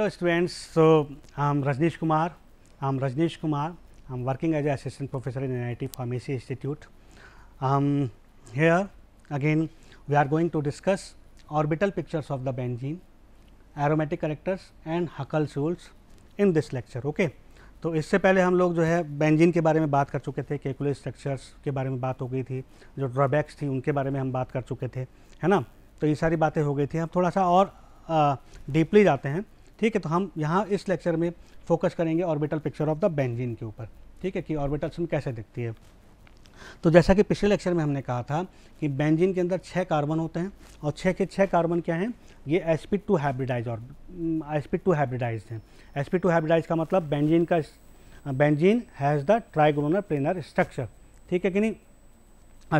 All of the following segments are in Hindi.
हेलो स्टूडेंट्स सो आम Rajneesh Kumar I'm Rajneesh Kumar I am working as a assistant professor in NIT pharmacy institute here again we are going to discuss orbital pictures of the benzene aromatic characters and Huckel rules in this lecture okay तो इससे पहले हम लोग जो है बेंजीन के बारे में बात कर चुके थे केकुलर स्ट्रक्चर्स के बारे में बात हो गई थी जो ड्रॉबैक्स थी उनके बारे में हम बात कर चुके थे है ना तो ये सारी बातें हो गई थी अब थोड़ा सा और डीपली uh, जाते हैं ठीक है तो हम यहाँ इस लेक्चर में फोकस करेंगे orbital picture of the benzene के ऊपर ठीक है कि ऑर्बिटल्स में कैसे दिखती है तो जैसा कि पिछले लेक्चर में हमने कहा था कि बेंजीन के अंदर छः कार्बन होते हैं और छः के छः कार्बन क्या हैं ये एस पी टू हाइब्रिडाइज और एस पी टू हाइब्रिडाइज हैं एस पी टू हाइब्रिडाइज का मतलब बेंजीन का benzene has the trigonal planar structure ठीक है कि नहीं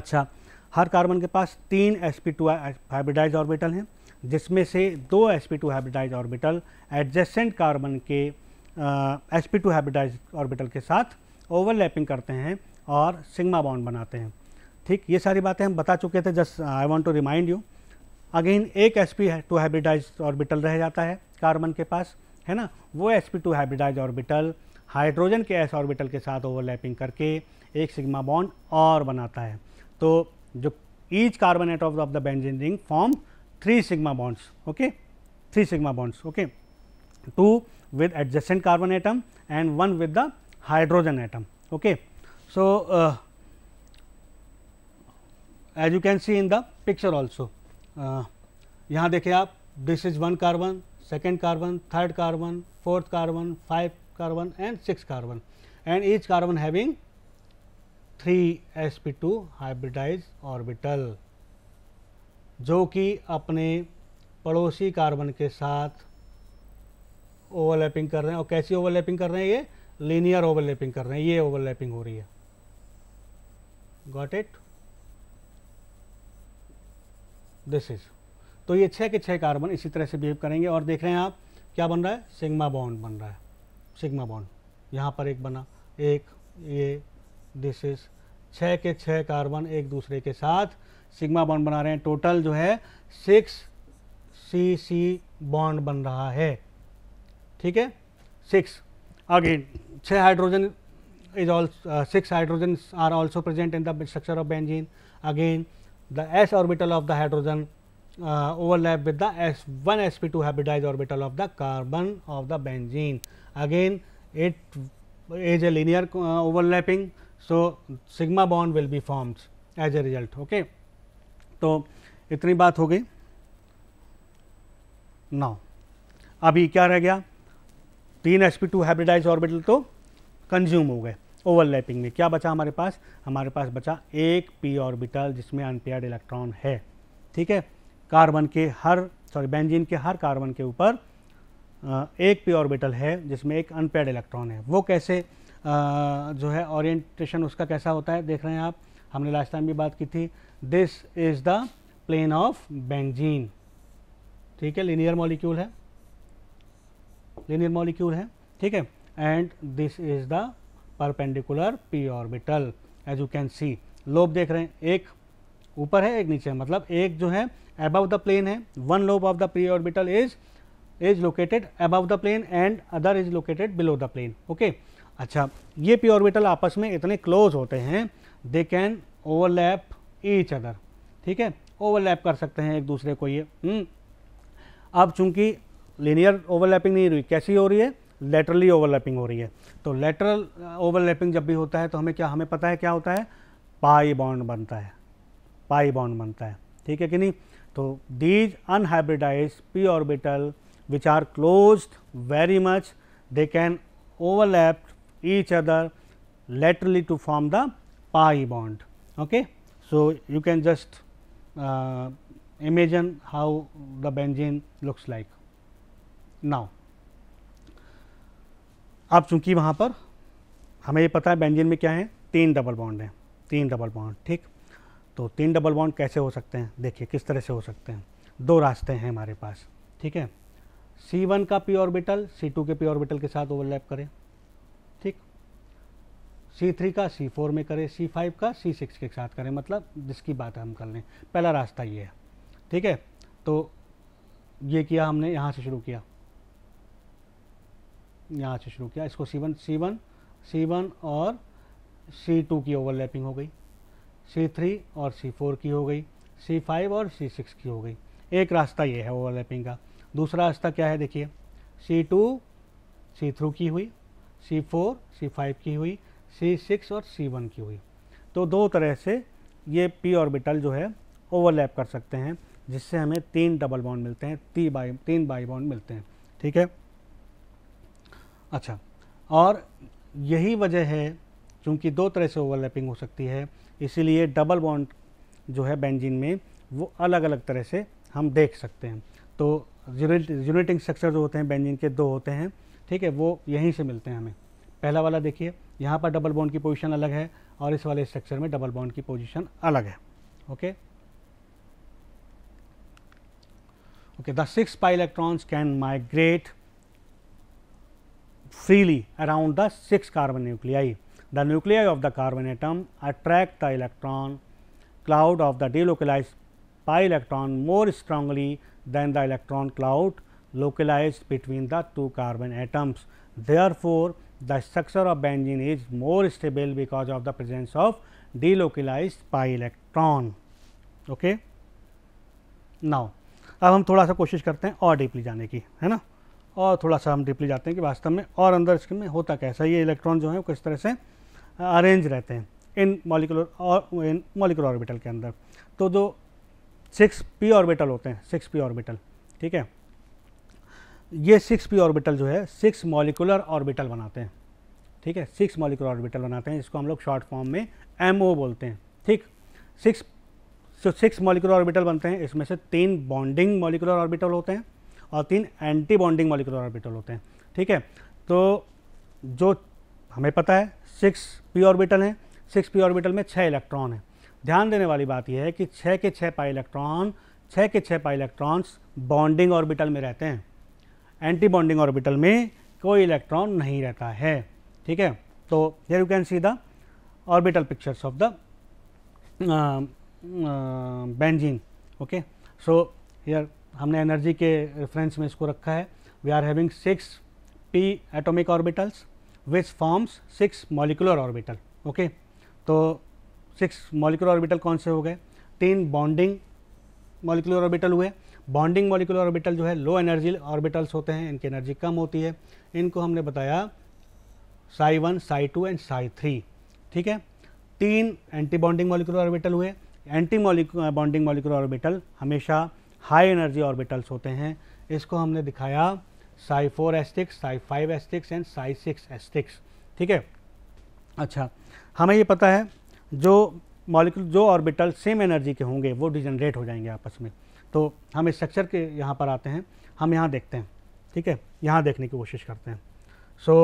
अच्छा हर कार्बन के पास तीन S P two hybridise orbital हैं जिसमें से दो sp2 hybridise orbital adjacent carbon के sp2 हाइब्रिडाइज ऑर्बिटल के साथ ओवरलैपिंग करते हैं और सिग्मा बॉन्ड बनाते हैं ठीक ये सारी बातें हम बता चुके थे just I want to remind you again एक S P two hybridise orbital रह जाता है कार्बन के पास है ना वो S P two hybridise orbital hydrogen के एस ऑर्बिटल के साथ ओवरलैपिंग करके एक सिग्मा बॉन्ड और बनाता है तो जो each carbon at of the benzene ring form three sigma bonds okay three sigma bonds okay two with adjacent carbon atom and one with the hydrogen atom okay so uh, as you can see in the picture also uh, यहाँ देखें आप this is one carbon second carbon third carbon fourth carbon five carbon and six carbon and each carbon having 3 sp2 hybridized orbital जो कि अपने पड़ोसी कार्बन के साथ ओवरलैपिंग कर रहे हैं और कैसी ओवरलैपिंग कर रहे हैं ये लीनियर ओवरलैपिंग कर रहे हैं ये ओवरलैपिंग हो रही है गॉट इट दिस इज तो ये छः के छः कार्बन इसी तरह से बिहेव करेंगे और देख रहे हैं आप क्या बन रहा है सिग्मा बॉन्ड बन रहा है सिग्मा बॉन्ड यहाँ पर एक बना एक ये दिस इज छः के छः कार्बन एक दूसरे के साथ सिग्मा बॉन्ड बना रहे हैं टोटल जो है सिक्स सी सी बॉन्ड बन रहा है ठीक है सिक्स अगेन छः hydrogen is all six hydrogen are also present in the structure of benzene again the S orbital of the hydrogen overlap with the S one S P two hybridise orbital of the carbon of the benzene again it is a linear overlapping so sigma bond will be forms as a result okay तो इतनी बात हो गई नौ अभी क्या रह गया तीन h P two hybridise orbital तो कंज्यूम हो गए ओवरलैपिंग में क्या बचा हमारे पास हमारे पास बचा एक पी ऑर्बिटल जिसमें अनपेयर्ड इलेक्ट्रॉन है ठीक है कार्बन के हर सॉरी बेंजीन के हर कार्बन के ऊपर एक पी ऑर्बिटल है जिसमें एक अनपेयर्ड इलेक्ट्रॉन है वो कैसे आ, जो है ओरिएंटेशन उसका कैसा होता है देख रहे हैं आप हमने लास्ट टाइम भी बात की थी this is the plane of benzene ठीक है लीनियर मॉलिक्यूल है लीनियर मॉलिक्यूल है ठीक है and this is the perpendicular p orbital as you can see lobe देख रहे हैं एक ऊपर है एक नीचे मतलब एक जो है अबव द प्लेन है one lobe of the p orbital is is located above the plane and other is located below the plane okay अच्छा ये पी ऑर्बिटल आपस में इतने क्लोज होते हैं they can overlap each other ठीक है ओवरलैप कर सकते हैं एक दूसरे को ये हम्म। अब चूंकि लिनियर ओवरलैपिंग नहीं हुई कैसी हो रही है लेटरली ओवरलैपिंग हो रही है तो लेटरल ओवरलैपिंग uh, जब भी होता है तो हमें क्या हमें पता है क्या होता है पाई बॉन्ड बनता है पाई बॉन्ड बनता है ठीक है कि नहीं तो these unhybridize p orbital are close very much they can overlap each other laterally to form the pi bond okay okay So, you can just uh, imagine how the benzene looks like. Now, अब चूंकि वहाँ पर हमें ये पता है बेंजीन में क्या है तीन डबल बॉन्ड हैं तीन डबल बॉन्ड ठीक तो तीन डबल बॉन्ड कैसे हो सकते हैं देखिए किस तरह से हो सकते हैं दो रास्ते हैं हमारे पास ठीक है C1 का पी ऑर्बिटल C2 के पी ऑर्बिटल के साथ ओवरलैप करें सी थ्री का सी फोर में करें सी फाइव का सी सिक्स के साथ करें मतलब जिसकी बात हम कर लें पहला रास्ता ये है ठीक है तो ये किया हमने यहाँ से शुरू किया यहाँ से शुरू किया इसको C1 C1 सी वन सी वन और सी टू की ओवरलैपिंग हो गई सी थ्री और सी फोर की हो गई सी फाइव और सी सिक्स की हो गई एक रास्ता ये है ओवरलैपिंग का दूसरा रास्ता क्या है देखिए सी टू सी थ्रू की हुई सी फोर सी फाइव की हुई सी सिक्स और सी वन की हुई तो दो तरह से ये पी ऑर्बिटल जो है ओवरलैप कर सकते हैं जिससे हमें तीन डबल बाउंड मिलते हैं ती बाई तीन बाई बाउंड मिलते हैं ठीक है अच्छा और यही वजह है क्योंकि दो तरह से ओवरलैपिंग हो सकती है इसीलिए डबल बॉन्ड जो है बेंजीन में वो अलग अलग तरह से हम देख सकते हैं तो यूनिटिंग स्ट्रक्चर जो होते हैं बेंजीन के दो होते हैं ठीक है वो यहीं से मिलते हैं हमें पहला वाला देखिए यहाँ पर डबल बॉन्ड की पोजीशन अलग है और इस वाले स्ट्रक्चर में डबल बॉन्ड की पोजीशन अलग है okay okay the six pi electrons can migrate freely around the six carbon nuclei the nuclei of the carbon atom attract the electron cloud of the delocalize pi electron more strongly than the electron cloud localize between the two carbon atoms there the structure of benzene is more stable because of the presence of delocalized pi electron okay now अब हम थोड़ा सा कोशिश करते हैं और डीपली जाने की है ना और थोड़ा सा हम डीपली जाते हैं कि वास्तव में और अंदर इसके में होता कैसा ये इलेक्ट्रॉन जो है किस तरह से अरेंज रहते हैं इन मॉलिकुलर और इन मॉलिकुलर ऑर्बिटल के अंदर तो जो सिक्स पी ऑर्बिटल होते हैं सिक्स पी ऑर्बिटल ठीक है ये सिक्स पी ऑर्बिटल जो है सिक्स मॉलिकुलर ऑर्बिटल बनाते हैं ठीक है सिक्स मॉलिकुलर ऑर्बिटल बनाते हैं इसको हम लोग शॉर्ट फॉर्म में एम ओ बोलते हैं ठीक six so six molecular orbital बनते हैं इसमें से तीन बॉन्डिंग मॉलिकुलर ऑर्बिटल होते हैं और तीन एंटी बॉन्डिंग मॉलिकुलर ऑर्बिटल होते हैं ठीक है तो जो हमें पता है सिक्स पी ऑर्बिटल हैं सिक्स पी ऑर्बिटल में छः इलेक्ट्रॉन हैं ध्यान देने वाली बात यह है कि छः के छः पाई इलेक्ट्रॉन छः के छः पाई इलेक्ट्रॉन्स बॉन्डिंग ऑर्बिटल में रहते हैं एंटी बॉन्डिंग ऑर्बिटल में कोई इलेक्ट्रॉन नहीं रहता है ठीक है तो here you can see the orbital pictures of the benzene okay so यर हमने एनर्जी के रेफरेंस में इसको रखा है we are having six p atomic orbitals which forms six molecular orbital okay तो सिक्स मॉलिकुलर ऑर्बिटल कौन से हो गए तीन बॉन्डिंग मॉलिकुलर ऑर्बिटल हुए बॉन्डिंग मॉलिकुलर ऑर्बिटल जो है लो एनर्जी ऑर्बिटल्स होते हैं इनकी एनर्जी कम होती है इनको हमने बताया psi one psi two and psi three ठीक है तीन एंटी बॉन्डिंग मॉलिकुलर ऑर्बिटल हुए एंटी बॉन्डिंग मॉलिकुलर ऑर्बिटल हमेशा हाई एनर्जी ऑर्बिटल्स होते हैं इसको हमने दिखाया psi four asterisks psi five asterisks and psi six asterisks ठीक है अच्छा हमें ये पता है जो मॉलिकुल जो ऑर्बिटल सेम एनर्जी के होंगे वो डिजनरेट हो जाएंगे आपस में तो हम इस स्ट्रक्चर के यहाँ पर आते हैं हम यहाँ देखते हैं ठीक है यहाँ देखने की कोशिश करते हैं so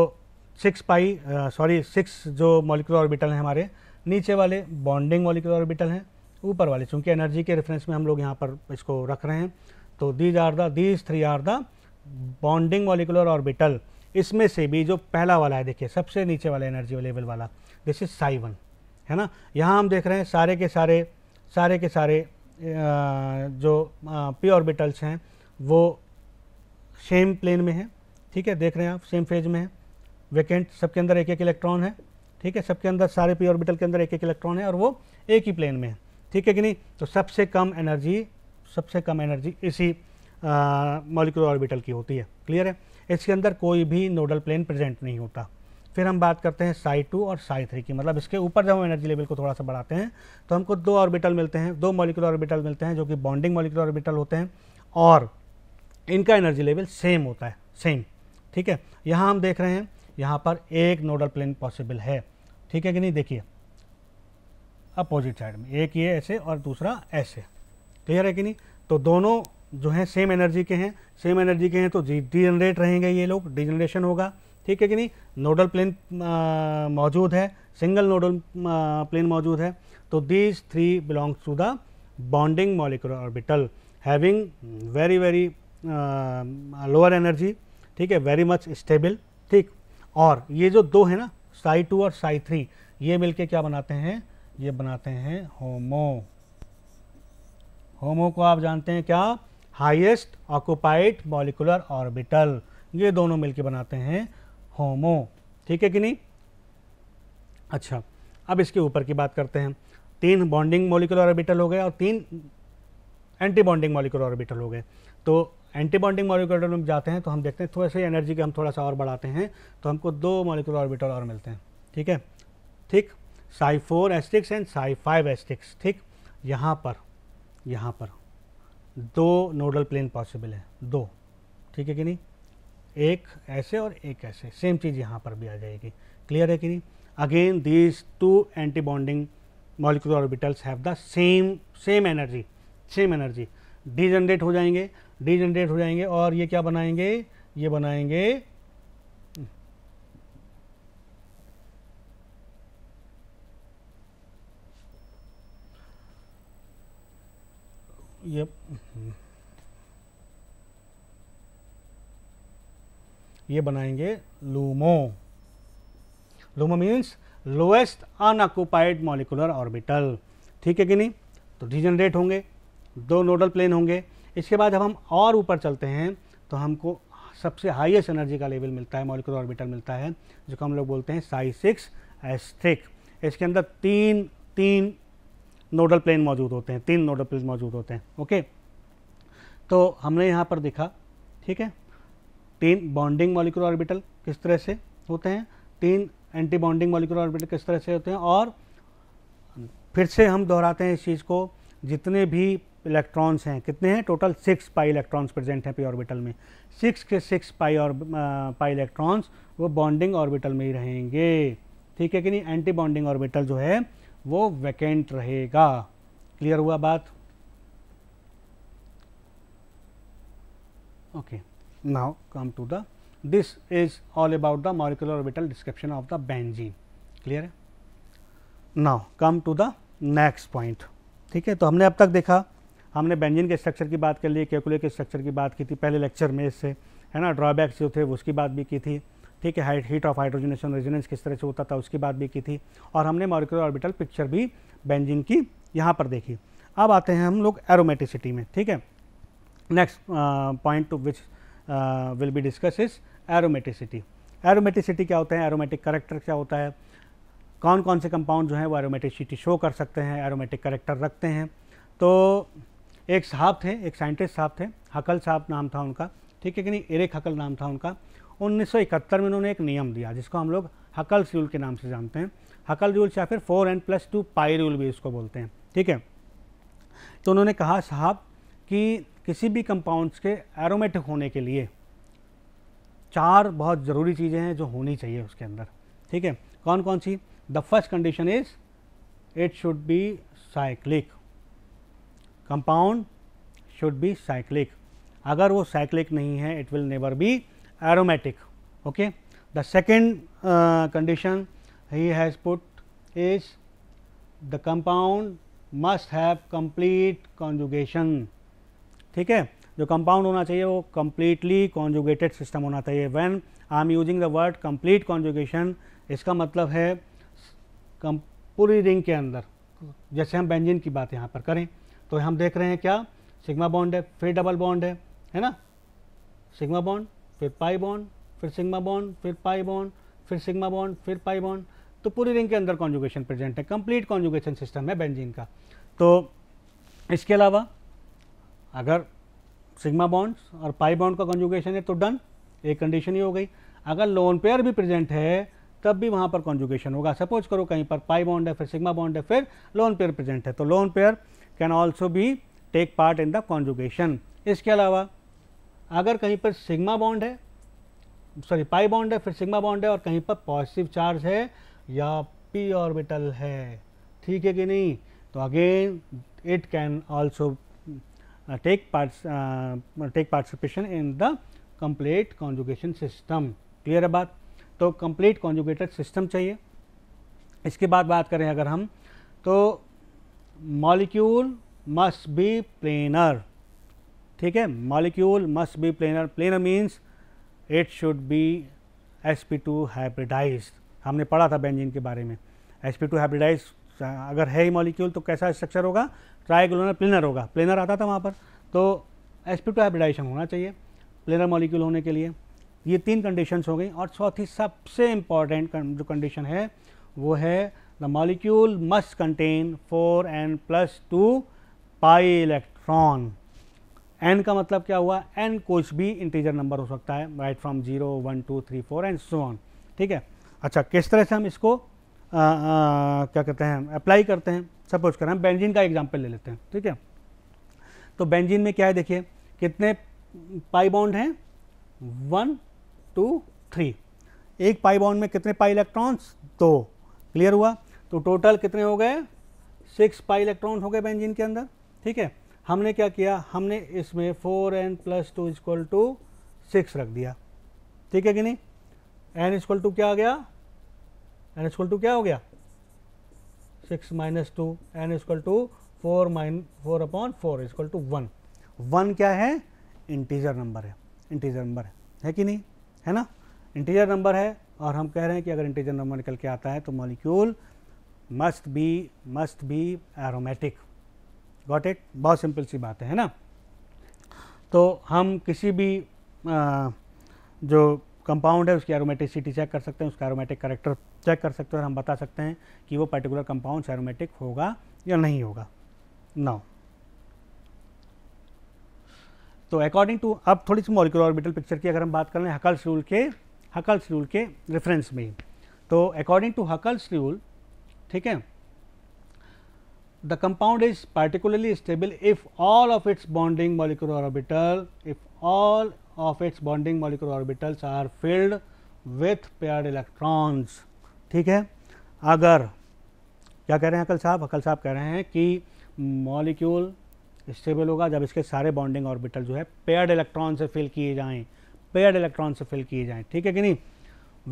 six pi sorry six जो मॉलिकुलर ऑर्बिटल हैं हमारे नीचे वाले बॉन्डिंग मॉलिकुलर ऑर्बिटल हैं ऊपर वाले चूँकि एनर्जी के रेफरेंस में हम लोग यहाँ पर इसको रख रहे हैं तो these are the these three are the bonding molecular orbital इसमें से भी जो पहला वाला है देखिए सबसे नीचे वाला एनर्जी लेवल वाला दिस इज साई वन है ना यहाँ हम देख रहे हैं सारे के सारे सारे के सारे जो पी ऑर्बिटल्स हैं वो सेम प्लेन में हैं ठीक है देख रहे हैं आप सेम फेज में है वैकेंट सबके अंदर एक एक इलेक्ट्रॉन है ठीक है सबके अंदर सारे पी ऑर्बिटल के अंदर एक एक इलेक्ट्रॉन है और वो एक ही प्लेन में है ठीक है कि नहीं तो सबसे कम एनर्जी सबसे कम एनर्जी इसी मॉलिकुलर ऑर्बिटल की होती है क्लियर है इसके अंदर कोई भी नोडल प्लेन प्रेजेंट नहीं होता फिर हम बात करते हैं साई टू और साई थ्री की मतलब इसके ऊपर जब हम एनर्जी लेवल को थोड़ा सा बढ़ाते हैं तो हमको दो ऑर्बिटल मिलते हैं दो मॉलिकुलर ऑर्बिटल मिलते हैं जो कि बॉन्डिंग मॉलिकुलर ऑर्बिटल होते हैं और इनका एनर्जी लेवल सेम होता है सेम ठीक है यहाँ हम देख रहे हैं यहाँ पर एक नोडल प्लेन पॉसिबल है ठीक है कि नहीं देखिए अपोजिट साइड में एक ये ऐसे और दूसरा ऐसे क्लियर है कि नहीं तो दोनों जो हैं सेम एनर्जी के हैं सेम एनर्जी के हैं तो डिजनरेट रहेंगे ये लोग डिजनरेशन होगा ठीक है कि नहीं नोडल प्लेन मौजूद है सिंगल नोडल प्लेन मौजूद है तो these three belongs to the bonding molecular orbital having very very lower energy ठीक है वेरी मच स्टेबल ठीक और ये जो दो है ना साई टू और साई थ्री ये मिलके क्या बनाते हैं ये बनाते हैं होमो होमो को आप जानते हैं क्या हाइएस्ट ऑक्यूपाइड मॉलिकुलर ऑर्बिटल ये दोनों मिलके बनाते हैं होमो ठीक है कि नहीं अच्छा अब इसके ऊपर की बात करते हैं तीन बॉन्डिंग मोलिकुलर ऑर्बिटल हो गए और तीन एंटी बॉन्डिंग मोलिकुलर ऑर्बिटल हो गए तो एंटी बॉन्डिंग मोलिकुलर में जाते हैं तो हम देखते हैं थोड़ा सा एनर्जी के हम थोड़ा सा और बढ़ाते हैं तो हमको दो मोलिकुलर ऑर्बिटल और मिलते हैं ठीक है ठीक psi four asterisks and psi five asterisks ठीक यहाँ पर यहाँ पर दो नोडल प्लेन पॉसिबल है दो ठीक है कि नहीं एक ऐसे और एक ऐसे सेम चीज़ यहाँ पर भी आ जाएगी क्लियर है कि नहीं again these two anti bonding molecular orbitals have the same same energy same energy generate हो जाएंगे जनरेट हो जाएंगे और ये क्या बनाएंगे ये बनाएंगे ये ये बनाएंगे LUMO LUMO means lowest unoccupied molecular orbital ठीक है कि नहीं तो डिजनरेट होंगे दो नोडल प्लेन होंगे इसके बाद जब हम और ऊपर चलते हैं तो हमको सबसे हाईएस्ट एनर्जी का लेवल मिलता है मॉलिकुलर ऑर्बिटल मिलता है जो हम लोग बोलते हैं साई सिक्स एस्थ्रिक इसके अंदर तीन तीन नोडल प्लेन मौजूद होते हैं तीन नोडल प्लेन मौजूद होते हैं ओके तो हमने यहाँ पर देखा ठीक है तीन बॉन्डिंग मॉलिकुलर ऑर्बिटल किस तरह से होते हैं तीन एंटी बॉन्डिंग मॉलिकुलर ऑर्बिटल किस तरह से होते हैं और फिर से हम दोहराते हैं इस चीज़ को जितने भी इलेक्ट्रॉन्स हैं कितने हैं total six pi electrons present हैं पी ऑर्बिटल में सिक्स के सिक्स पाई और पाई इलेक्ट्रॉन्स वो बॉन्डिंग ऑर्बिटल में ही रहेंगे ठीक है कि नहीं एंटी बॉन्डिंग ऑर्बिटल जो है वो वैकेंट रहेगा क्लियर हुआ बात okay okay. Now, come to the this is all about the molecular orbital description of the benzene clear now come to the next point ठीक है तो हमने अब तक देखा हमने बेंजीन के स्ट्रक्चर की बात कर ली कैलकुलेट के स्ट्रक्चर की बात की थी पहले लेक्चर में इससे है ना ड्रॉबैक्स जो थे उसकी बात भी की थी ठीक है height heat of hydrogenation resonance किस तरह से होता था उसकी बात भी की थी और हमने मॉलिकुलर ऑर्बिटल पिक्चर भी बेंजीन की यहाँ पर देखी अब आते हैं हम लोग एरोमेटिसिटी में ठीक है next point to which will be discuss is aromaticity aromaticity क्या होता है एरोमेटिक करेक्टर क्या होता है कौन कौन से कंपाउंड जो हैं वो एरोमेटिसिटी शो कर सकते हैं एरोमेटिक करेक्टर रखते हैं तो एक साहब थे एक साइंटिस्ट साहब थे हकल साहब नाम था उनका ठीक है कि नहीं एरेक हकल नाम था उनका 1971 में उन्होंने एक नियम दिया जिसको हम लोग हकल रूल के नाम से जानते हैं हकल रूल या फिर four N plus two pi rule भी इसको बोलते हैं ठीक है तो उन्होंने कहा साहब कि किसी भी कंपाउंड्स के एरोमेटिक होने के लिए चार बहुत ज़रूरी चीज़ें हैं जो होनी चाहिए उसके अंदर ठीक है कौन कौन सी the first condition is it should be cyclic compound should be cyclic अगर वो साइक्लिक नहीं है it will never be aromatic okay the second condition he has put is the compound must have complete conjugation ठीक है जो कंपाउंड होना चाहिए वो कम्प्लीटली कॉन्जुगेटेड सिस्टम होना चाहिए when I am using the word complete conjugation इसका मतलब है कम पूरी रिंग के अंदर जैसे हम बेंजिन की बात यहाँ पर करें तो हम देख रहे हैं क्या सिग्मा बॉन्ड है फिर डबल बॉन्ड है है ना सिग्मा बॉन्ड फिर पाई बॉन्ड फिर सिग्मा बॉन्ड फिर पाई बॉन्ड फिर सिग्मा बॉन्ड फिर पाई बॉन्ड तो पूरी रिंग के अंदर कॉन्जुगेशन प्रेजेंट है कंप्लीट कॉन्जुगेशन सिस्टम है बेंजिन का तो इसके अलावा अगर सिग्मा बॉन्ड्स और पाई बॉन्ड का कॉन्जुगेशन है तो डन एक कंडीशन ही हो गई अगर लोन पेयर भी प्रेजेंट है तब भी वहाँ पर कॉन्जुगेशन होगा सपोज करो कहीं पर पाई बॉन्ड है फिर सिग्मा बॉन्ड है फिर लोन पेयर प्रेजेंट है तो लोन पेयर कैन ऑल्सो भी take part in the conjugation इसके अलावा अगर कहीं पर सिग्मा बॉन्ड है सॉरी पाई बॉन्ड है फिर सिग्मा बॉन्ड है और कहीं पर पॉजिटिव चार्ज है या पी ऑर्बिटल है ठीक है कि नहीं तो again it can also Uh, take parts uh, uh, take participation in the complete conjugation system clear about तो complete conjugated system चाहिए इसके बाद बात करें अगर हम तो मॉलिक्यूल मस्ट बी प्लेनर ठीक है molecule must be planar planar means it should be s P two hybridize हमने पढ़ा था बेंजीन के बारे में एस पी टू हाइब्रिडाइज अगर है ही मॉलिक्यूल तो कैसा स्ट्रक्चर होगा ट्राइगुलर प्लेनर होगा प्लेनर आता था वहाँ पर तो एस पी टू हाइब्रिडाइजेशन होना चाहिए प्लेनर मॉलिक्यूल होने के लिए ये तीन कंडीशंस हो गई और चौथी सबसे इम्पॉर्टेंट जो कंडीशन है वो है the molecule must contain four N plus two pi electron n का मतलब क्या हुआ एन कुछ भी इंटीजर नंबर हो सकता है right from zero one two three four and so on ठीक है अच्छा किस तरह से हम इसको क्या कहते हैं अप्लाई करते हैं सपोज करें हम बेंजीन का एग्जाम्पल ले लेते हैं ठीक है तो बेंजीन में क्या है देखिए कितने पाई बाउंड हैं वन टू थ्री एक पाई बाउंड में कितने पाई इलेक्ट्रॉन्स दो क्लियर हुआ तो टोटल कितने हो गए सिक्स पाई इलेक्ट्रॉन हो गए बेंजीन के अंदर ठीक है हमने क्या किया हमने इसमें four N plus two equal to six रख दिया ठीक है कि नहीं एन इजक्वल टू क्या आ गया एन इजक्ल टू क्या हो गया six minus two n equal to four minus four upon four equal to one one क्या है इंटीजर नंबर है इंटीजर नंबर है है कि नहीं है ना इंटीजर नंबर है और हम कह रहे हैं कि अगर इंटीजर नंबर निकल के आता है तो molecule must be must be aromatic got it बहुत सिंपल सी बात है, है ना तो हम किसी भी आ, जो कंपाउंड है उसकी एरोमेटिसिटी चेक कर सकते हैं उसका एरोमेटिक करेक्टर चेक कर सकते हैं और हम बता सकते हैं कि वो पर्टिकुलर कंपाउंड एरोमेटिक होगा या नहीं होगा नाउ तो अकॉर्डिंग टू अब थोड़ी सी मॉलिकुलर ऑर्बिटल पिक्चर की अगर हम बात कर लें हकल्स रूल के हकल्स रूल के रेफरेंस में तो अकॉर्डिंग टू हकल्स रूल ठीक है the compound is particularly stable if all of its bonding molecular orbital if all of its bonding molecular orbitals are filled with paired electrons ठीक है अगर क्या कह रहे हैं अकल साहब अकल साहब कह रहे हैं कि मॉलिक्यूल स्टेबल होगा जब इसके सारे बॉन्डिंग ऑर्बिटल जो है पेयर्ड इलेक्ट्रॉन से फिल किए जाएं पेयर्ड इलेक्ट्रॉन से फिल किए जाएं ठीक है कि नहीं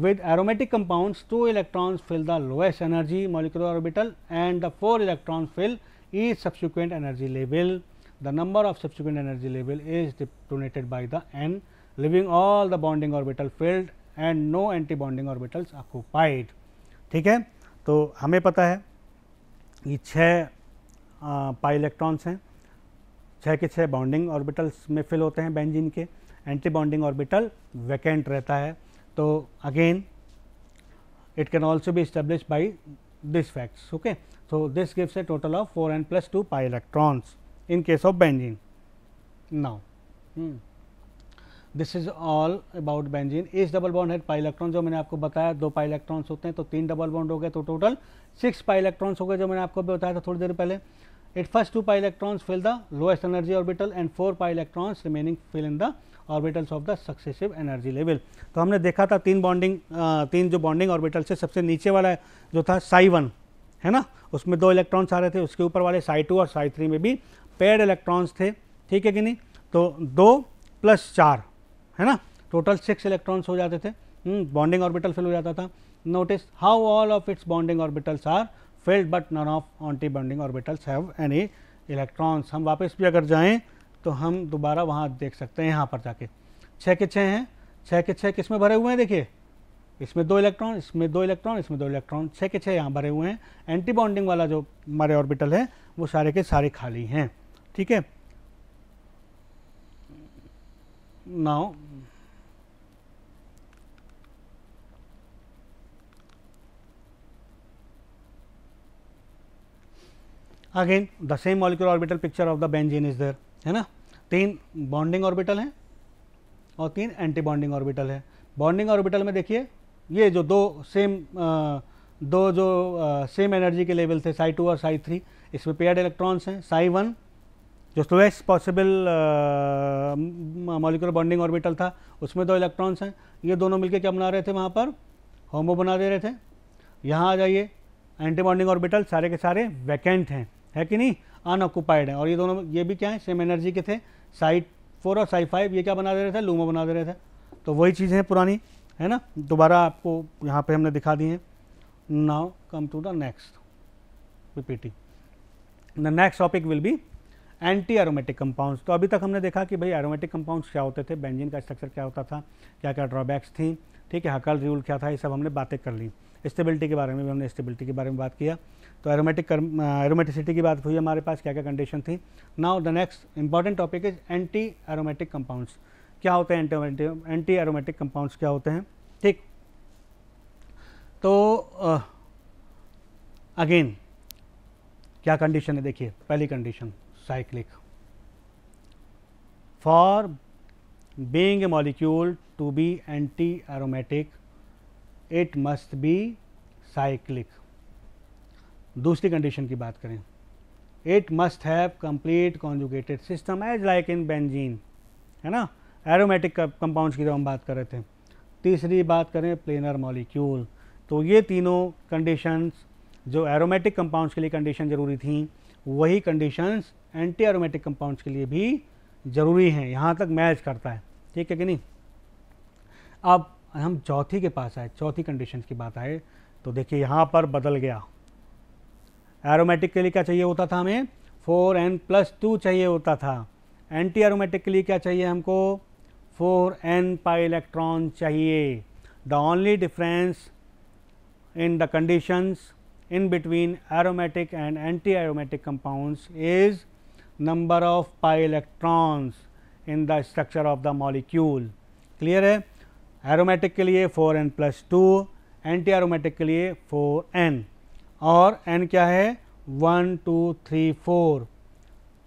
with aromatic compounds two electrons fill the lowest energy molecular orbital and the four electron fill the subsequent energy level the number of subsequent energy level is denoted by the n leaving all the bonding orbital filled and no anti bonding orbitals occupied theek hai to hame pata hai है 6 uh, pi electrons hain 6 ke 6 bonding orbitals mein fill hote hain benzene ke anti bonding orbital vacant rehta hai to again it can also be established by this facts okay so this gives a total of 4n plus 2 pi electrons in case of benzene. Now, hmm, this is all about benzene इस double bond had pi electron जो मैंने आपको बताया दो पाई इलेक्ट्रॉन्स होते हैं तो तीन डबल बॉन्ड हो गए तो टोटल सिक्स पाई इलेक्ट्रॉन्स हो गए जो मैंने आपको बताया था थोड़ी देर पहले it first two pi electrons fill the lowest energy orbital and four pi electrons remaining fill in the orbitals of the successive energy level तो हमने देखा था तीन बॉन्डिंग तीन जो बॉन्डिंग ऑर्बिटल से सबसे नीचे वाला है जो था साई वन है ना उसमें दो इलेक्ट्रॉन्स आ रहे थे उसके ऊपर वाले साई टू और साई थ्री में भी पेड इलेक्ट्रॉन्स थे ठीक है कि नहीं तो दो प्लस चार है ना टोटल सिक्स इलेक्ट्रॉन्स हो जाते थे बॉन्डिंग ऑर्बिटल फिल हो जाता था notice how all of its bonding orbitals are filled but none of anti bonding orbitals have any electrons हम वापस भी अगर जाएँ तो हम दोबारा वहाँ देख सकते हैं यहाँ पर जाके छः के छः हैं छः के छः किस में भरे हुए हैं देखिए इसमें दो इलेक्ट्रॉन इसमें दो इलेक्ट्रॉन इसमें दो इलेक्ट्रॉन छः के छः यहाँ भरे हुए हैं एंटी बॉन्डिंग वाला जो हमारे ऑर्बिटल है वो सारे के सारे खाली हैं ठीक है now again the same molecular orbital picture of the benzene is there है ना तीन बॉन्डिंग ऑर्बिटल हैं और तीन एंटी बॉन्डिंग ऑर्बिटल है बॉन्डिंग ऑर्बिटल में देखिए ये जो दो सेम दो जो सेम एनर्जी के लेवल थे साई टू और साई थ्री इसमें पेयर्ड इलेक्ट्रॉन्स हैं साई वन जो lowest possible molecular bonding orbital था उसमें दो इलेक्ट्रॉन्स हैं ये दोनों मिलके क्या बना रहे थे वहाँ पर होमो बना दे रहे थे यहाँ आ जाइए एंटी बॉन्डिंग ऑर्बिटल सारे के सारे वैकेंट हैं है कि नहीं अनऑक्युपाइड हैं और ये दोनों ये भी क्या है सेम एनर्जी के थे साइट फोर और साइट फाइव ये क्या बना दे रहे थे लूमो बना दे रहे थे तो वही चीज़ें हैं पुरानी है ना दोबारा आपको यहाँ पे हमने दिखा दी हैं now come to the next P T the next topic will be anti aromatic compounds तो अभी तक हमने देखा कि भाई एरोमेटिक कंपाउंड्स क्या होते थे बेंजीन का स्ट्रक्चर क्या होता था क्या क्या ड्रॉबैक्स थी ठीक है हकल रूल क्या था ये सब हमने बातें कर ली स्टेबिलिटी के बारे में भी हमने स्टेबिलिटी के बारे में बात किया तो एरोमेटिक एरोमेटिसिटी की बात हुई हमारे पास क्या क्या कंडीशन थी now the next important topic is anti aromatic compounds क्या होते हैं एंटी एरोमेटिक कंपाउंड्स क्या होते हैं ठीक तो अगेन क्या कंडीशन है देखिए पहली condition cyclic. For being a molecule to be anti-aromatic, it must be cyclic. दूसरी कंडीशन की बात करें it must have complete conjugated system as like in benzene है ना एरोमेटिक कंपाउंड्स की जब तो हम बात कर रहे थे तीसरी बात करें प्लेनर मॉलिक्यूल तो ये तीनों कंडीशंस जो एरोमेटिक कंपाउंड्स के लिए कंडीशन ज़रूरी थी वही कंडीशंस एंटी एरोमेटिक कंपाउंड्स के लिए भी ज़रूरी हैं यहाँ तक मैच करता है ठीक है कि नहीं अब हम चौथी के पास आए चौथी कंडीशन की बात आए तो देखिए यहाँ पर बदल गया एरोमेटिक के लिए क्या चाहिए होता था हमें फोर एन प्लस टू चाहिए होता था एंटी एरोमेटिक के लिए क्या चाहिए हमको फोर एन पाई इलेक्ट्रॉन चाहिए the only difference in the conditions in between aromatic and anti aromatic compounds is number of pi electrons in the structure of the molecule clear है aromatic के लिए 4n plus 2 anti aromatic के लिए 4n और n क्या है 1 2 3 4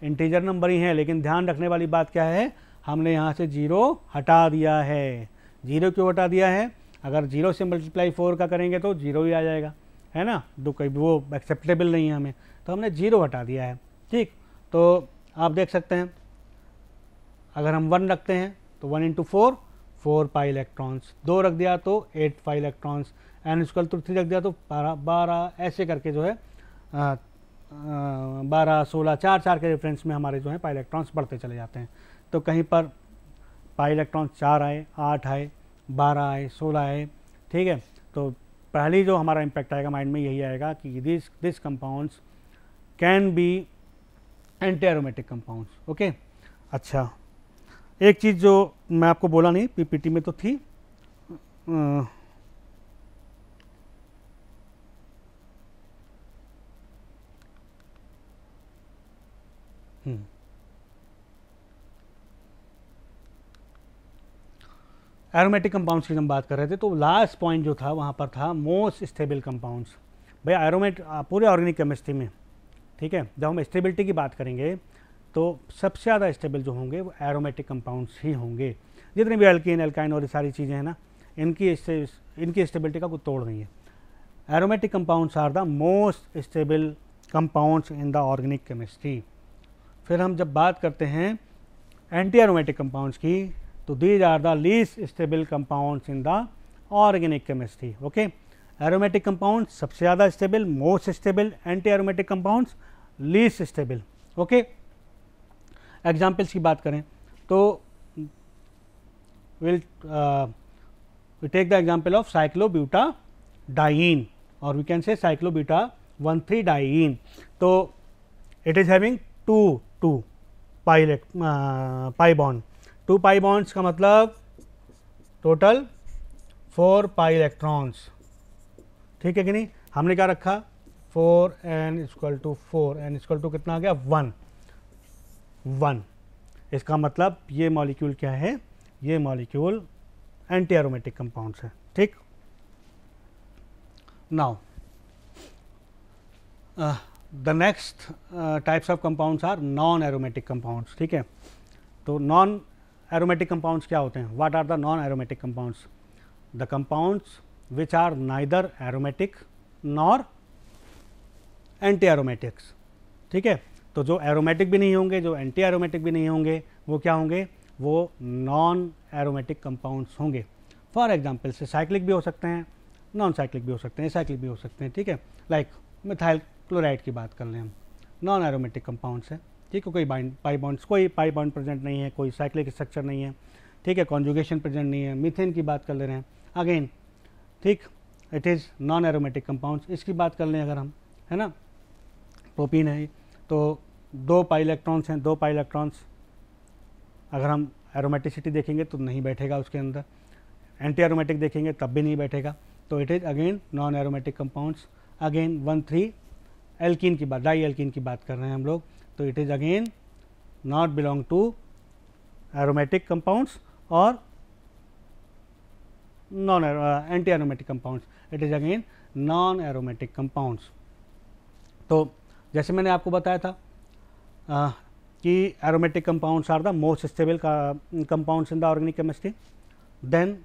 इंटीजर नंबर ही है लेकिन ध्यान रखने वाली बात क्या है हमने यहाँ से जीरो हटा दिया है जीरो क्यों हटा दिया है अगर जीरो से मल्टीप्लाई फोर का करेंगे तो जीरो ही आ जाएगा है ना तो कभी वो एक्सेप्टेबल नहीं है हमें तो हमने जीरो हटा दिया है ठीक तो आप देख सकते हैं अगर हम वन रखते हैं तो one into four four pi electrons दो रख दिया तो eight pi electrons n equal to three रख दिया तो बारह बारह ऐसे करके जो है बारह सोलह चार चार के रेफरेंस में हमारे जो है पाई इलेक्ट्रॉन्स बढ़ते चले जाते हैं तो कहीं पर पाई इलेक्ट्रॉन्स चार आए आठ आए बारह आए सोलह आए ठीक है तो पहली जो हमारा इम्पैक्ट आएगा माइंड में यही आएगा कि this this compounds can be anti aromatic compounds okay अच्छा एक चीज़ जो मैं आपको बोला नहीं पीपीटी में तो थी एरोमेटिक हम्म। कंपाउंड्स की हम बात कर रहे थे तो लास्ट पॉइंट जो था वहाँ पर था मोस्ट स्टेबल कंपाउंड्स भाई एरोमेट पूरे ऑर्गेनिक केमिस्ट्री में ठीक है जब हम स्टेबिलिटी की बात करेंगे तो सबसे ज़्यादा स्टेबल जो होंगे वो एरोमेटिक कंपाउंड्स ही होंगे जितने भी एल्किन एल्काइन और ये सारी चीज़ें हैं ना इनकी इनकी स्टेबिलिटी का कोई तोड़ नहीं है aromatic compounds are the most stable compounds in the organic chemistry फिर हम जब बात करते हैं एंटी एरोमेटिक कंपाउंड्स की तो these are the least stable compounds in the organic chemistry okay aromatic compound सबसे ज़्यादा stable most stable anti aromatic compounds least stable okay examples की बात करें तो will take the example of cyclobutadiene और we can say cyclobuta one three diene तो it is having two two pilot pi bond two pi bonds का मतलब टोटल फोर पाई इलेक्ट्रॉन्स ठीक है कि नहीं हमने क्या रखा four n equal to four n equal to कितना आ गया वन वन इसका मतलब ये मॉलिक्यूल क्या है ये मॉलिक्यूल एंटी एरोमेटिक कंपाउंड्स है ठीक now the next types of compounds are non aromatic compounds ठीक है तो नॉन एरोमेटिक कंपाउंड्स क्या होते हैं what are the non aromatic compounds the compounds which are neither aromatic nor anti aromatics ठीक है तो जो एरोमेटिक भी नहीं होंगे जो एंटी एरोमेटिक भी नहीं होंगे वो क्या होंगे वो नॉन एरोमेटिक कंपाउंड्स होंगे फॉर एग्जाम्पल से साइक्लिक भी हो सकते हैं नॉन साइक्लिक भी हो सकते हैं साइक्लिक भी हो सकते हैं ठीक है लाइक मिथाइल क्लोराइड की बात कर लें हम नॉन एरोमेटिक कंपाउंड्स हैं ठीक है कोई बाइंड पाई बॉन्ड्स कोई पाई बॉन्ड प्रेजेंट नहीं है कोई साइक्लिक स्ट्रक्चर नहीं है ठीक है कॉन्जुगेशन प्रेजेंट नहीं है मिथेन की बात कर ले रहे हैं अगेन ठीक it is non aromatic compounds इसकी बात कर लें अगर हम है ना प्रोपीन है तो दो पाई इलेक्ट्रॉन्स हैं दो पाई इलेक्ट्रॉन्स अगर हम एरोमेटिसिटी देखेंगे तो नहीं बैठेगा उसके अंदर एंटी एरोमेटिक देखेंगे तब भी नहीं बैठेगा तो it is again non aromatic compounds again one three alkene की बात डाई एल्किन की बात कर रहे हैं हम लोग तो it is again not belong to aromatic compounds और non uh, anti aromatic compounds it is again non aromatic compounds तो jaise maine aapko bataya tha uh, ki aromatic compounds are the most stable compounds in the organic chemistry then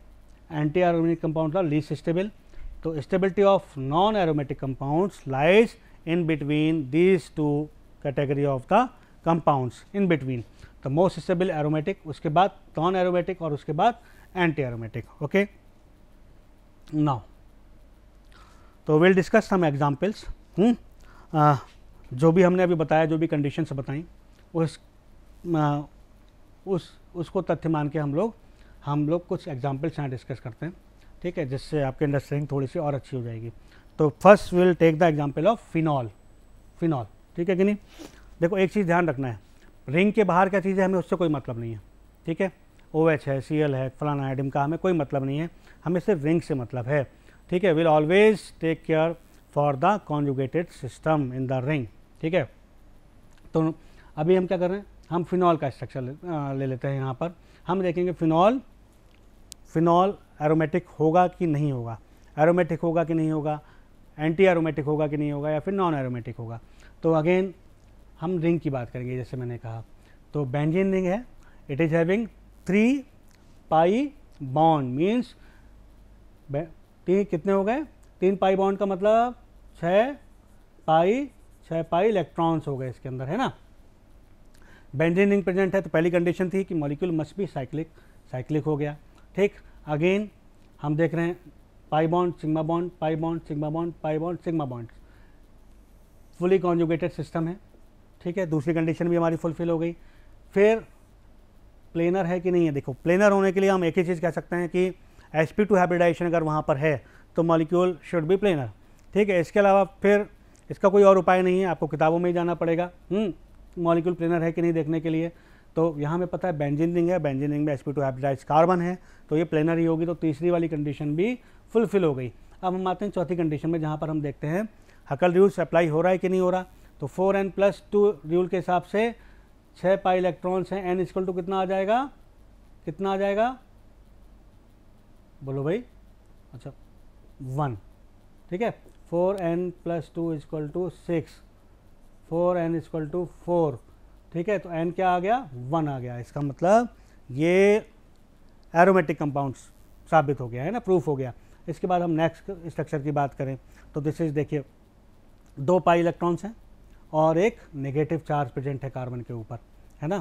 anti aromatic compounds are least stable तो stability of non aromatic compounds lies in between these two category of the compounds in between the most stable aromatic uske baad non aromatic aur uske baad anti aromatic okay now तो will discuss some examples. Hmm, जो भी हमने अभी बताया जो भी कंडीशंस बताई उस उस उसको तथ्य मान के हम लोग हम लोग कुछ एग्जाम्पल्स यहाँ डिस्कस करते हैं ठीक है जिससे आपकी अंडरस्टैंडिंग थोड़ी सी और अच्छी हो जाएगी तो first will take the example of phenol phenol ठीक है कि नहीं देखो एक चीज़ ध्यान रखना है रिंग के बाहर क्या चीज़ है हमें उससे कोई मतलब नहीं है ठीक है ओ एच है सी एल है फलाना है का हमें कोई मतलब नहीं है हमें सिर्फ रिंग से मतलब है ठीक है will always take care for the conjugated system in the ring ठीक है तो अभी हम क्या कर रहे हैं हम फिनॉल का स्ट्रक्चर ले, ले लेते हैं यहाँ पर हम देखेंगे फिनॉल फिनॉल एरोमेटिक होगा कि नहीं होगा एरोमेटिक होगा कि नहीं होगा एंटी एरोमेटिक होगा कि नहीं होगा या फिर नॉन एरोमेटिक होगा तो अगेन हम रिंग की बात करेंगे जैसे मैंने कहा तो बेंजीन रिंग है it is having three pi bond means तीन कितने हो गए तीन पाई बॉन्ड का मतलब छ पाई छ पाई इलेक्ट्रॉन्स हो गए इसके अंदर है ना बेंजीन रिंग प्रेजेंट है तो पहली कंडीशन थी कि मॉलिक्यूल मस्ट भी साइक्लिक साइक्लिक हो गया ठीक अगेन हम देख रहे हैं pi bond sigma bond pi bond sigma bond pi bond sigma bond fully conjugated system है ठीक है दूसरी कंडीशन भी हमारी फुलफिल हो गई फिर प्लेनर है कि नहीं है देखो प्लेनर होने के लिए हम एक ही चीज़ कह सकते हैं कि एस पी टू हाइब्रिडाइजेशन अगर वहाँ पर है तो मॉलिक्यूल शुड बी प्लेनर ठीक है इसके अलावा फिर इसका कोई और उपाय नहीं है आपको किताबों में ही जाना पड़ेगा मॉलिक्यूल हम्म, प्लेनर है कि नहीं देखने के लिए तो यहाँ हमें पता है बेंजिन रिंग है बेंजिन रिंग में S P two hybridise carbon है तो ये प्लेनर ही होगी तो तीसरी वाली कंडीशन भी फुलफिल हो गई अब हम आते हैं चौथी कंडीशन में जहाँ पर हम देखते हैं हकल रूल्स अप्लाई हो रहा है कि नहीं हो रहा तो four N plus two rule के हिसाब से छः पाई इलेक्ट्रॉन्स हैं एन इजकल टू कितना आ जाएगा कितना आ जाएगा बोलो भाई अच्छा वन ठीक है four N plus two equal to six four N equal to four ठीक है तो एन क्या आ गया वन आ गया इसका मतलब ये एरोमेटिक कंपाउंड्स साबित हो गया है ना प्रूफ हो गया इसके बाद हम नेक्स्ट स्ट्रक्चर की बात करें तो दिस इज देखिए दो पाई इलेक्ट्रॉन्स हैं और एक नेगेटिव चार्ज प्रेजेंट है कार्बन के ऊपर है ना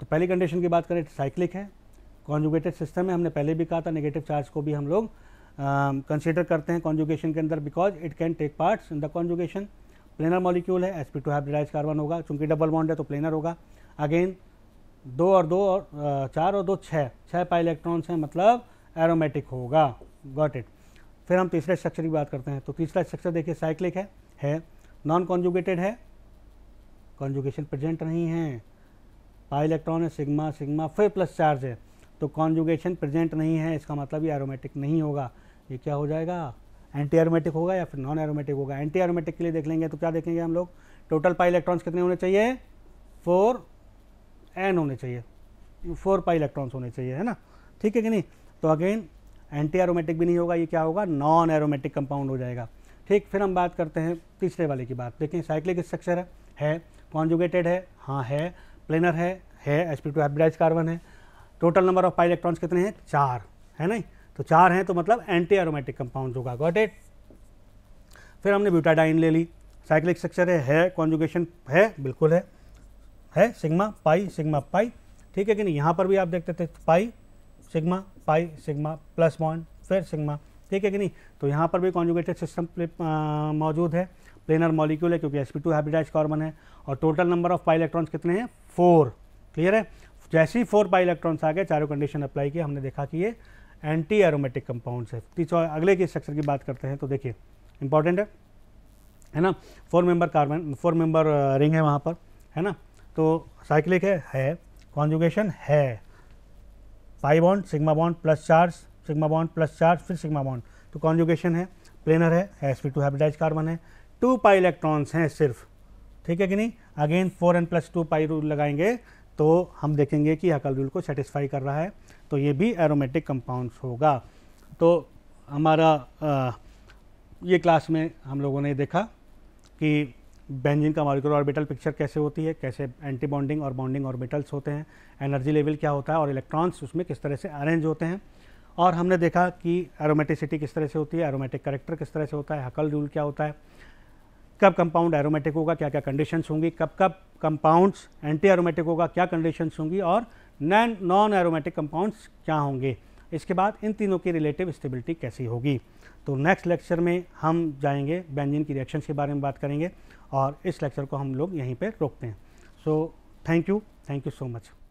तो पहली कंडीशन की बात करें साइक्लिक तो है कॉन्जुगेटेड सिस्टम है हमने पहले भी कहा था नेगेटिव चार्ज को भी हम लोग कंसिडर करते हैं कॉन्जुगेशन के अंदर because it can take parts in the conjugation planar molecule है S P two hybridise carbon होगा चूंकि डबल बॉन्ड है तो प्लेनर होगा अगेन दो और दो और चार और दो छः छः पाई इलेक्ट्रॉन्स हैं मतलब एरोमेटिक होगा गॉट इट फिर हम तीसरे स्ट्रक्चर की बात करते हैं तो तीसरा स्ट्रक्चर देखिए साइक्लिक है है नॉन कॉन्जुगेटेड है कॉन्जुगेशन प्रेजेंट नहीं है पाई इलेक्ट्रॉन है सिग्मा सिग्मा फिर प्लस चार्ज है तो कॉन्जुगेशन प्रेजेंट नहीं है इसका मतलब ये एरोमेटिक नहीं होगा ये क्या हो जाएगा एंटी एरोमेटिक होगा या फिर नॉन एरोमेटिक होगा एंटी एरोमेटिक के लिए देख लेंगे तो क्या देखेंगे हम लोग टोटल पाई इलेक्ट्रॉन्स कितने होने चाहिए फोर एन होने चाहिए फोर पाई इलेक्ट्रॉन्स होने चाहिए है ना ठीक है कि नहीं तो अगेन एंटी एरोमेटिक भी नहीं होगा ये क्या होगा नॉन एरोमेटिक कंपाउंड हो जाएगा ठीक फिर हम बात करते हैं तीसरे वाले की बात देखें साइक्लिक स्ट्रक्चर है, है कॉन्जुगेटेड है हाँ है प्लेनर है है H P two hybridise carbon है total number of pi electrons कितने हैं चार है नहीं तो चार हैं तो मतलब एंटी एरोमेटिक कंपाउंड होगा गॉट इट फिर हमने ब्यूटाडाइन ले ली साइक्लिक स्ट्रक्चर है है कॉन्जुगेशन है बिल्कुल है है सिग्मा पाई सिग्मा पाई ठीक है कि नहीं यहाँ पर भी आप देखते थे pi sigma pi sigma plus one फिर सिग्मा ठीक है कि नहीं तो यहाँ पर भी कॉन्जुगेटेड सिस्टम uh, मौजूद है प्लेनर मॉलिक्यूल है क्योंकि sp2 हाइब्रिडाइज कार्बन है और total number of pi electrons कितने हैं फोर क्लियर है जैसे ही फोर पाई इलेक्ट्रॉन्स आ गए चारों कंडीशन अप्लाई किए हमने देखा कि ये एंटी एरोमेटिक कंपाउंड्स है तीसरा अगले के स्ट्रक्चर की बात करते हैं तो देखिए इंपॉर्टेंट है है ना four member carbon four member ring है वहाँ पर है ना तो साइक्लिक है है कॉन्जुगेशन है pi bond sigma bond plus charge sigma bond plus charge फिर सिग्मा बॉन्ड तो कॉन्जुगेशन है प्लेनर है S P two hybridise carbon है टू पाई इलेक्ट्रॉन्स हैं सिर्फ ठीक है कि नहीं again four N plus two pi rule लगाएंगे तो हम देखेंगे कि हकल रूल को सेटिस्फाई कर रहा है तो ये भी एरोमेटिक कंपाउंड्स होगा तो हमारा आ, ये क्लास में हम लोगों ने देखा कि बेंजीन का मॉलिकुलर ऑर्बिटल पिक्चर कैसे होती है कैसे एंटी बॉन्डिंग और बॉन्डिंग ऑर्बिटल्स होते हैं एनर्जी लेवल क्या होता है और इलेक्ट्रॉन्स उसमें किस तरह से अरेंज होते हैं और हमने देखा कि एरोमेटिसिटी किस तरह से होती है एरोमेटिक करेक्टर किस तरह से होता है हकल रूल क्या होता है कब कंपाउंड एरोमेटिक होगा क्या क्या कंडीशंस होंगी कब कब कंपाउंड्स एंटी एरोमेटिक होगा क्या कंडीशंस होंगी और नैन नॉन एरोमेटिक कंपाउंड्स क्या होंगे इसके बाद इन तीनों की रिलेटिव स्टेबिलिटी कैसी होगी तो नेक्स्ट लेक्चर में हम जाएंगे बेंजीन की रिएक्शन के बारे में बात करेंगे और इस लेक्चर को हम लोग यहीं पर रोकते हैं so thank you thank you so much